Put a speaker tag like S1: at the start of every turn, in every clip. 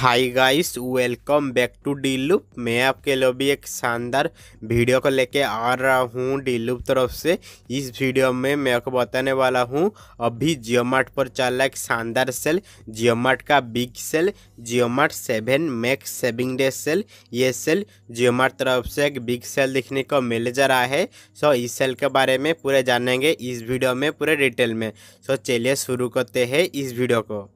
S1: hi guys welcome back to D Loop मैं आपके लिए भी एक शानदार वीडियो को लेके आ रहा हूँ डी लूप तरफ से इस वीडियो में मैं आपको बताने वाला हूँ अभी जियो मार्ट पर चल रहा एक शानदार सेल जियो मार्ट का big sale JioMart seven max saving day sale ये सेल जियो मार्ट तरफ से एक बिग सेल देखने को मिल जा रहा है सो इस सेल के बारे में पूरे जानेंगे इस वीडियो में पूरे डिटेल में सो चलिए शुरू करते हैं इस वीडियो को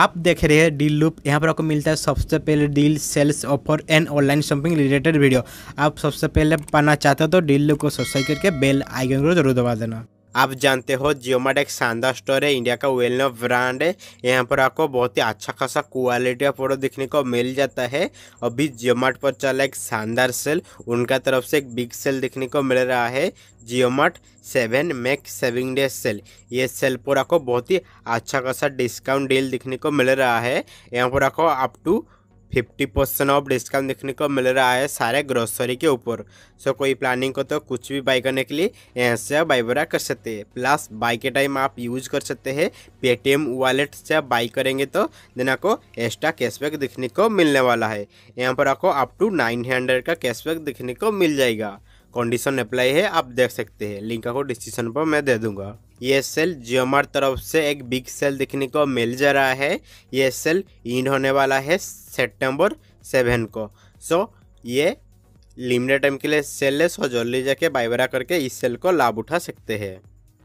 S1: आप देख रहे हैं डील लूप यहाँ पर आपको मिलता है सबसे पहले deal sales offer and online shopping related video आप सबसे पहले पाना चाहते हो तो डील लूप को सब्सक्राइब करके बेल आइकन को जरूर दबा देना आप जानते हो जियोमार्ट एक शानदार स्टोर है इंडिया का वेल नो ब्रांड है यहाँ पर आपको बहुत ही अच्छा खासा क्वालिटी का प्रोडक्ट देखने को मिल जाता है अभी जियोमार्ट पर चला एक शानदार सेल उनका तरफ से एक बिग सेल देखने को मिल रहा है JioMart seven mac saving day sale ये सेल पर आपको बहुत ही अच्छा खासा डिस्काउंट डील देखने को मिल रहा है यहाँ पर आपको up to fifty percent off discount देखने को मिल रहा है सारे ग्रोसरी के ऊपर सो कोई प्लानिंग को तो कुछ भी बाई करने के लिए यहाँ से आप बाई बरा कर सकते हैं प्लस बाई के टाइम आप यूज कर सकते हैं पेटीएम वॉलेट से आप बाई करेंगे तो देन आपको एक्स्ट्रा कैशबैक दिखने को मिलने वाला है यहाँ पर आपको अप टू नाइन हंड्रेड का कैशबैक दिखने को मिल जाएगा कंडीशन अप्लाई है आप देख सकते हैं लिंक को डिस्क्रिप्शन पर मैं दे दूंगा ये सेल जियोमार तरफ से एक बिग सेल देखने को मिल जा रहा है ये सेल इंड होने वाला है सेप्टेम्बर सेवन को सो so, ये लिमिटेड टाइम के लिए सेल है सो जल्दी जाके बाइबरा करके इस सेल को लाभ उठा सकते हैं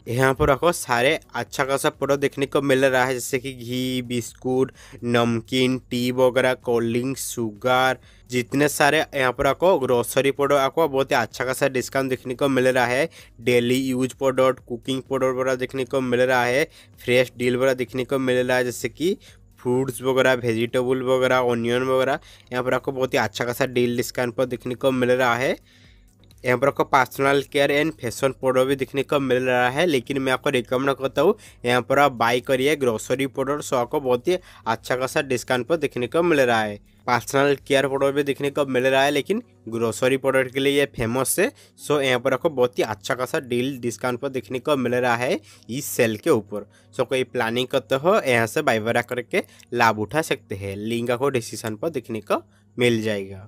S1: यहाँ पर आपको सारे अच्छा खासा प्रोडक्ट देखने को मिल रहा है जैसे कि घी बिस्कुट नमकीन टी वगैरह कोल्ड ड्रिंक शुगर जितने सारे यहाँ पर आपको ग्रोसरी प्रोडक्ट आपको बहुत ही अच्छा खासा डिस्काउंट देखने को मिल रहा है daily use product cooking product वगैरह देखने को मिल रहा है फ्रेश डील वगैरह देखने को मिल रहा है जैसे कि फ्रूट्स वगैरह वेजिटेबल वगैरह ऑनियन वगैरह यहाँ पर आपको बहुत ही अच्छा खासा डील डिस्काउंट पर देखने को मिल रहा है यहाँ पर आपको personal care and fashion product भी देखने को मिल रहा है लेकिन मैं आपको रिकमेंड करता हूँ यहाँ पर आप बाई करिए ग्रोसरी प्रोडक्ट सो आपको बहुत ही अच्छा खासा डिस्काउंट पर देखने को मिल रहा है पर्सनल केयर प्रोडक्ट भी देखने को मिल रहा है लेकिन ग्रोसरी प्रोडक्ट के लिए ये फेमस है सो यहाँ पर आपको बहुत ही अच्छा खासा डील डिस्काउंट पर देखने को मिल रहा है इस सेल के ऊपर सो कोई प्लानिंग करते हो यहाँ से बाइबरा करके लाभ उठा सकते हैं लिंक आपको डिसीशन पर देखने को मिल जाएगा